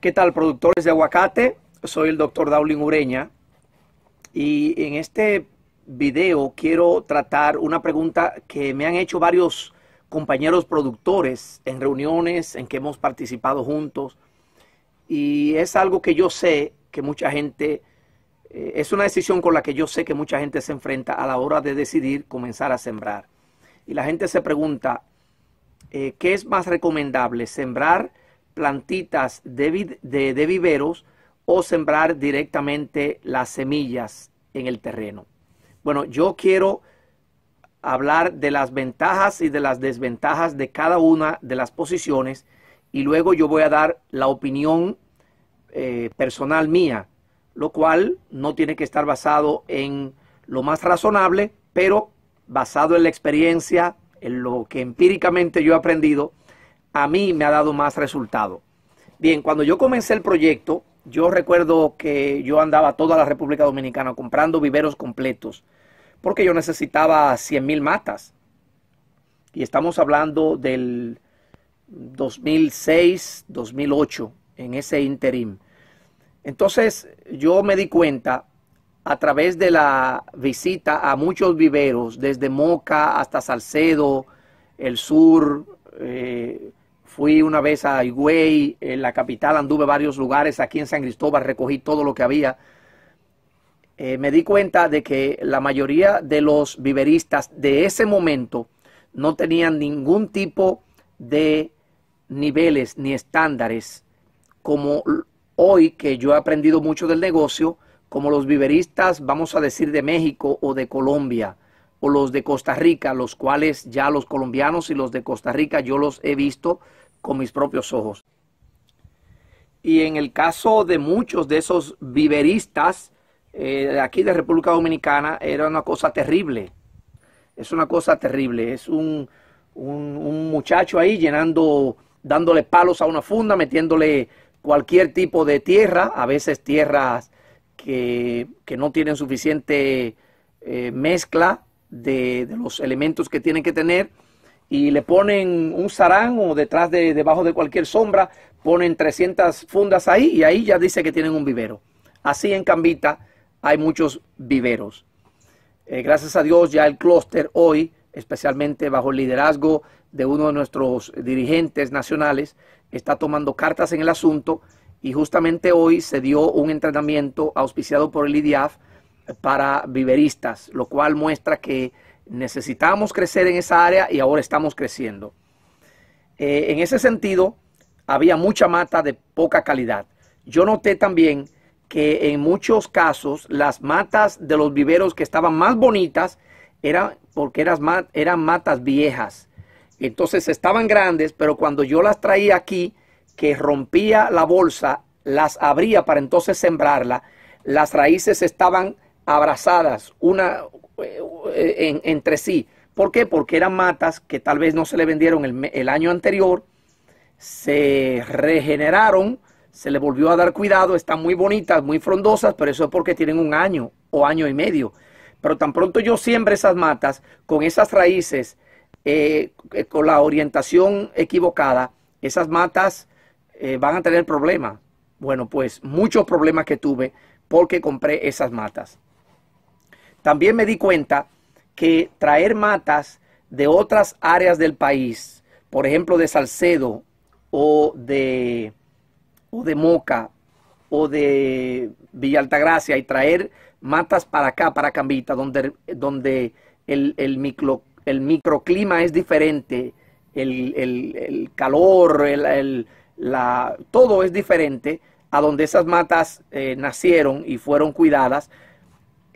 ¿Qué tal, productores de aguacate? Soy el doctor Daulín Ureña y en este video quiero tratar una pregunta que me han hecho varios compañeros productores en reuniones en que hemos participado juntos y es algo que yo sé que mucha gente, eh, es una decisión con la que yo sé que mucha gente se enfrenta a la hora de decidir comenzar a sembrar. Y la gente se pregunta, eh, ¿qué es más recomendable, sembrar plantitas de, viveros o sembrar directamente las semillas en el terreno. Bueno, yo quiero hablar de las ventajas y de las desventajas de cada una de las posiciones y luego yo voy a dar la opinión eh, personal mía, lo cual no tiene que estar basado en lo más razonable, pero basado en la experiencia, en lo que empíricamente yo he aprendido a mí me ha dado más resultado. Bien, cuando yo comencé el proyecto, yo recuerdo que yo andaba toda la República Dominicana comprando viveros completos, porque yo necesitaba 100 mil matas. Y estamos hablando del 2006, 2008, en ese interim. Entonces yo me di cuenta a través de la visita a muchos viveros, desde Moca hasta Salcedo, el sur, eh, Fui una vez a Higüey, en la capital, anduve varios lugares, aquí en San Cristóbal recogí todo lo que había. Eh, me di cuenta de que la mayoría de los viveristas de ese momento no tenían ningún tipo de niveles ni estándares como hoy que yo he aprendido mucho del negocio, como los viveristas, vamos a decir, de México o de Colombia o los de Costa Rica, los cuales ya los colombianos y los de Costa Rica yo los he visto con mis propios ojos. Y en el caso de muchos de esos viveristas eh, aquí de República Dominicana, era una cosa terrible. Es una cosa terrible. Es un, muchacho ahí llenando, dándole palos a una funda, metiéndole cualquier tipo de tierra, a veces tierras que, que no tienen suficiente eh, mezcla de, de los elementos que tienen que tener y le ponen un sarán o detrás de, debajo de cualquier sombra, ponen 300 fundas ahí y ahí ya dice que tienen un vivero. Así en Cambita hay muchos viveros. Eh, gracias a Dios ya el clúster hoy, especialmente bajo el liderazgo de uno de nuestros dirigentes nacionales, está tomando cartas en el asunto y justamente hoy se dio un entrenamiento auspiciado por el IDIAF para viveristas, lo cual muestra que necesitábamos crecer en esa área y ahora estamos creciendo. Eh, en ese sentido, había mucha mata de poca calidad. Yo noté también que en muchos casos las matas de los viveros que estaban más bonitas eran porque eran, eran matas viejas. Entonces estaban grandes, pero cuando yo las traía aquí, que rompía la bolsa, las abría para entonces sembrarla, las raíces estaban abrazadas una eh, eh, entre sí. ¿Por qué? Porque eran matas que tal vez no se le vendieron el, año anterior, se regeneraron, se le volvió a dar cuidado, están muy bonitas, muy frondosas, pero eso es porque tienen un año o año y medio. Pero tan pronto yo siembre esas matas con esas raíces, eh, con la orientación equivocada, esas matas van a tener problemas. Bueno, pues muchos problemas que tuve porque compré esas matas. También me di cuenta que traer matas de otras áreas del país, por ejemplo de Salcedo o de, o de Moca o de Villa y traer matas para acá, para Cambita, donde, donde el, micro, el microclima es diferente, el, calor, la, todo es diferente a donde esas matas eh, nacieron y fueron cuidadas,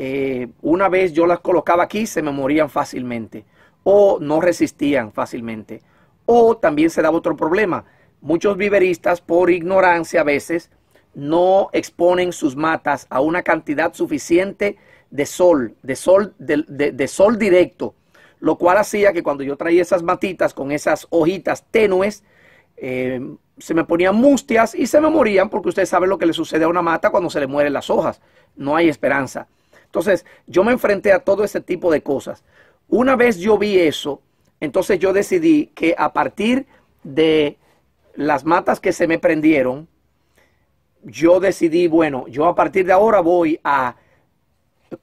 eh, una vez yo las colocaba aquí, se me morían fácilmente o no resistían fácilmente. O también se daba otro problema. Muchos viveristas, por ignorancia a veces, no exponen sus matas a una cantidad suficiente de sol, de sol, de, sol directo, lo cual hacía que cuando yo traía esas matitas con esas hojitas tenues, eh, se me ponían mustias y se me morían porque ustedes saben lo que le sucede a una mata cuando se le mueren las hojas. No hay esperanza. Entonces, yo me enfrenté a todo ese tipo de cosas. Una vez yo vi eso, entonces yo decidí que a partir de las matas que se me prendieron, yo decidí, bueno, yo a partir de ahora voy a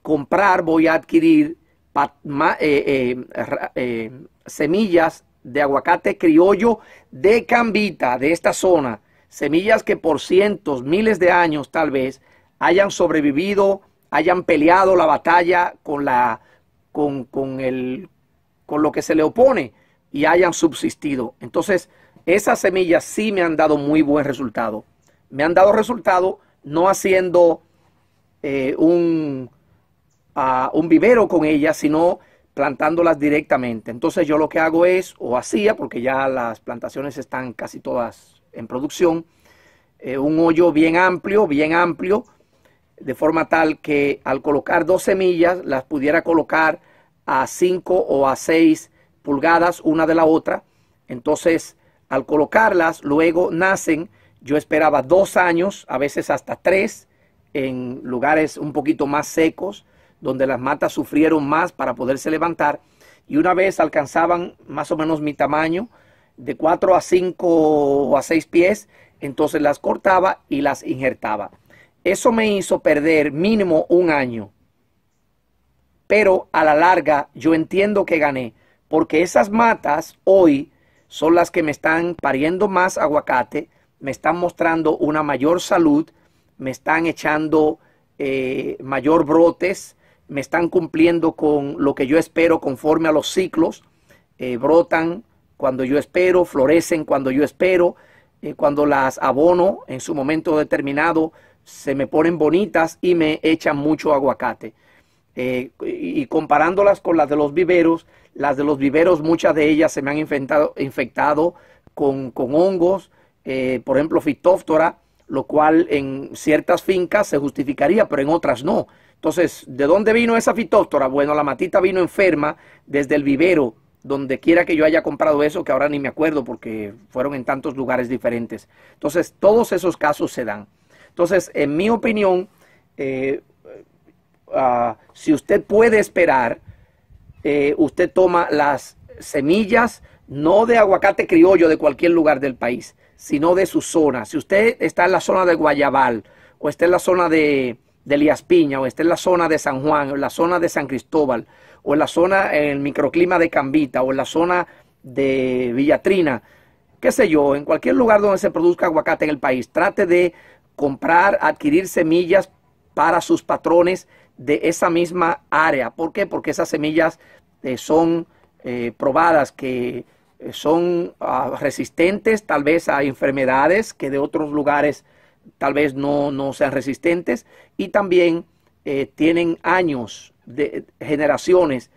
comprar, voy a adquirir eh, eh, eh, semillas de aguacate criollo de Cambita, de esta zona, semillas que por cientos, miles de años tal vez hayan sobrevivido hayan peleado la batalla con, la, con, con, el, con lo que se le opone y hayan subsistido. Entonces, esas semillas sí me han dado muy buen resultado. Me han dado resultado no haciendo eh, un, ah, un vivero con ellas, sino plantándolas directamente. Entonces yo lo que hago es, o hacía, porque ya las plantaciones están casi todas en producción, eh, un hoyo bien amplio, bien amplio, de forma tal que al colocar dos semillas las pudiera colocar a 5 o a 6 pulgadas una de la otra. Entonces, al colocarlas, luego nacen, yo esperaba dos años, a veces hasta tres, en lugares un poquito más secos, donde las matas sufrieron más para poderse levantar. Y una vez alcanzaban más o menos mi tamaño, de 4 a 5 o a 6 pies, entonces las cortaba y las injertaba. Eso me hizo perder mínimo un año. Pero a la larga yo entiendo que gané, porque esas matas hoy son las que me están pariendo más aguacate, me están mostrando una mayor salud, me están echando eh, mayor brotes, me están cumpliendo con lo que yo espero conforme a los ciclos, eh, brotan cuando yo espero, florecen cuando yo espero, eh, cuando las abono en su momento determinado, se me ponen bonitas y me echan mucho aguacate. Eh, y comparándolas con las de los viveros, las de los viveros, muchas de ellas se me han infectado, con, hongos, eh, por ejemplo, fitóftora, lo cual en ciertas fincas se justificaría, pero en otras no. Entonces, ¿de dónde vino esa fitóftora? Bueno, la matita vino enferma desde el vivero, donde quiera que yo haya comprado eso, que ahora ni me acuerdo porque fueron en tantos lugares diferentes. Entonces, todos esos casos se dan. Entonces, en mi opinión, eh, ah, si usted puede esperar, eh, usted toma las semillas no de aguacate criollo de cualquier lugar del país, sino de su zona. Si usted está en la zona de Guayabal, o está en la zona de, de Elías Piña, o está en la zona de San Juan, o en la zona de San Cristóbal, o en la zona, en el microclima de Cambita, o en la zona de Villatrina, qué sé yo, en cualquier lugar donde se produzca aguacate en el país, trate de comprar, adquirir semillas para sus patrones de esa misma área. ¿Por qué? Porque esas semillas eh, son eh, probadas, que eh, son ah, resistentes tal vez a enfermedades que de otros lugares tal vez no, sean resistentes y también tienen años, de, generaciones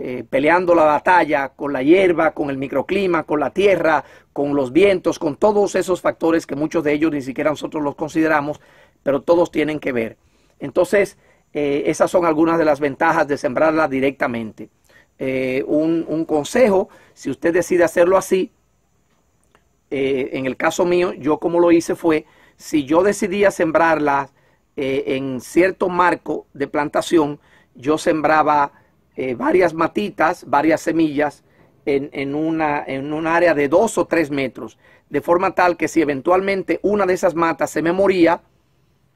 eh, peleando la batalla con la hierba, con el microclima, con la tierra, con los vientos, con todos esos factores que muchos de ellos ni siquiera nosotros los consideramos, pero todos tienen que ver. Entonces, eh, esas son algunas de las ventajas de sembrarla directamente. Eh, un, un, consejo, si usted decide hacerlo así, en el caso mío, yo como lo hice fue, si yo decidía sembrarla en cierto marco de plantación, yo sembraba eh, varias matitas, varias semillas en, una, en un área de dos o tres metros, de forma tal que si eventualmente una de esas matas se me moría,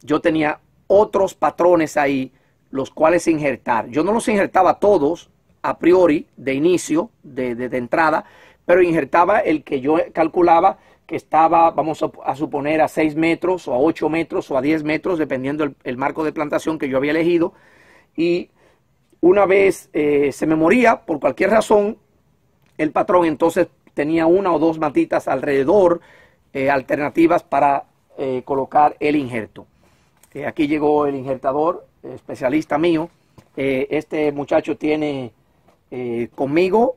yo tenía otros patrones ahí, los cuales injertar. Yo no los injertaba todos a priori, de inicio, de, entrada, pero injertaba el que yo calculaba que estaba, vamos a, suponer, a seis metros o a ocho metros o a diez metros, dependiendo del marco de plantación que yo había elegido. Y una vez eh, se me moría, por cualquier razón, el patrón entonces tenía una o dos matitas alrededor, eh, alternativas para eh, colocar el injerto. aquí llegó el injertador, especialista mío. este muchacho tiene conmigo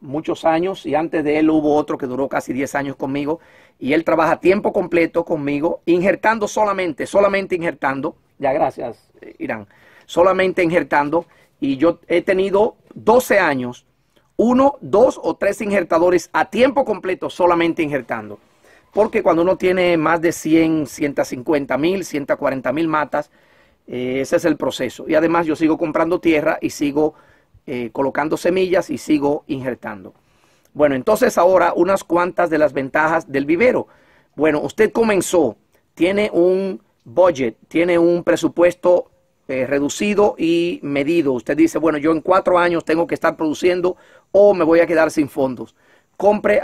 muchos años y antes de él hubo otro que duró casi 10 años conmigo y él trabaja tiempo completo conmigo, injertando solamente, solamente injertando. Ya gracias, Irán solamente injertando. Y yo he tenido 12 años, uno, dos o tres injertadores a tiempo completo solamente injertando. Porque cuando uno tiene más de 100, 150 mil, 140 mil matas, eh, ese es el proceso. Y además yo sigo comprando tierra y sigo eh, colocando semillas y sigo injertando. Bueno, entonces ahora unas cuantas de las ventajas del vivero. Bueno, usted comenzó, tiene un budget, tiene un presupuesto eh, reducido y medido. Usted dice, bueno, yo en cuatro años tengo que estar produciendo o me voy a quedar sin fondos. Compre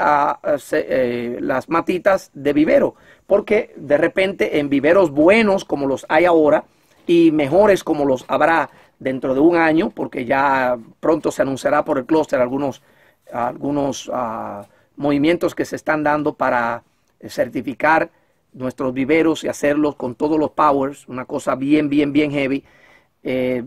eh, las matitas de vivero, porque de repente en viveros buenos como los hay ahora y mejores como los habrá dentro de un año, porque ya pronto se anunciará por el clúster algunos, algunos ah, movimientos que se están dando para certificar nuestros viveros y hacerlos con todos los powers, una cosa bien, bien, bien heavy. Eh,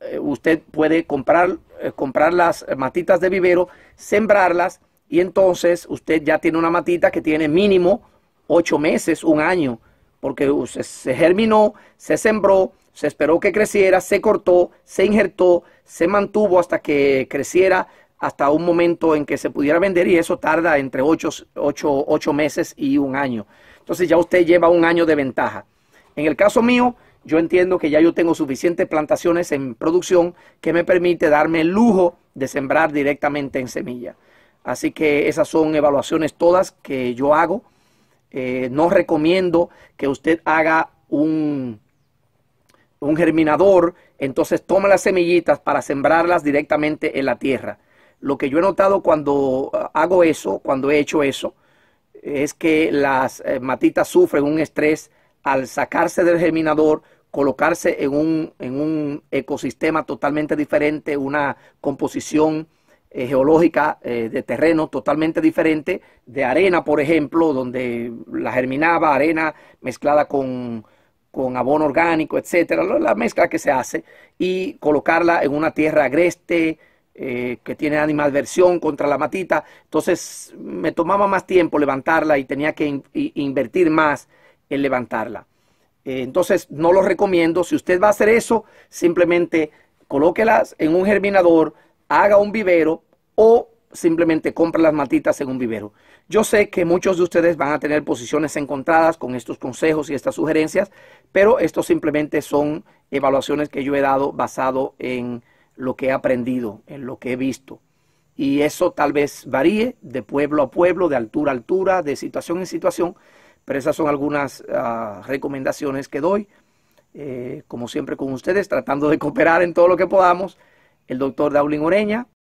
eh, usted puede comprar, eh, comprar las matitas de vivero, sembrarlas y entonces usted ya tiene una matita que tiene mínimo ocho meses, un año, porque se, se germinó, se sembró, se esperó que creciera, se cortó, se injertó, se mantuvo hasta que creciera hasta un momento en que se pudiera vender y eso tarda entre ocho, ocho meses y un año. Entonces ya usted lleva un año de ventaja. En el caso mío, yo entiendo que ya yo tengo suficientes plantaciones en producción que me permite darme el lujo de sembrar directamente en semilla. Así que esas son evaluaciones todas que yo hago. Eh, no recomiendo que usted haga un, un germinador, entonces toma las semillitas para sembrarlas directamente en la tierra. Lo que yo he notado cuando ah, hago eso, cuando he hecho eso, es que las eh, matitas sufren un estrés al sacarse del germinador, colocarse en un, en un ecosistema totalmente diferente, una composición eh, geológica eh, de terreno totalmente diferente, de arena, por ejemplo, donde la germinaba, arena mezclada con, con abono orgánico, etcétera, la mezcla que se hace, y colocarla en una tierra agreste, eh, que tiene animalversión contra la matita. Entonces me tomaba más tiempo levantarla y tenía que invertir más en levantarla. Eh, entonces no lo recomiendo. Si usted va a hacer eso, simplemente colóquelas en un germinador, haga un vivero o simplemente compre las matitas en un vivero. Yo sé que muchos de ustedes van a tener posiciones encontradas con estos consejos y estas sugerencias, pero esto simplemente son evaluaciones que yo he dado basado en lo que he aprendido, en lo que he visto. Y eso tal vez varíe de pueblo a pueblo, de altura a altura, de situación en situación, pero esas son algunas ah, recomendaciones que doy. Eh, como siempre con ustedes, tratando de cooperar en todo lo que podamos, el doctor Daulín Oreña,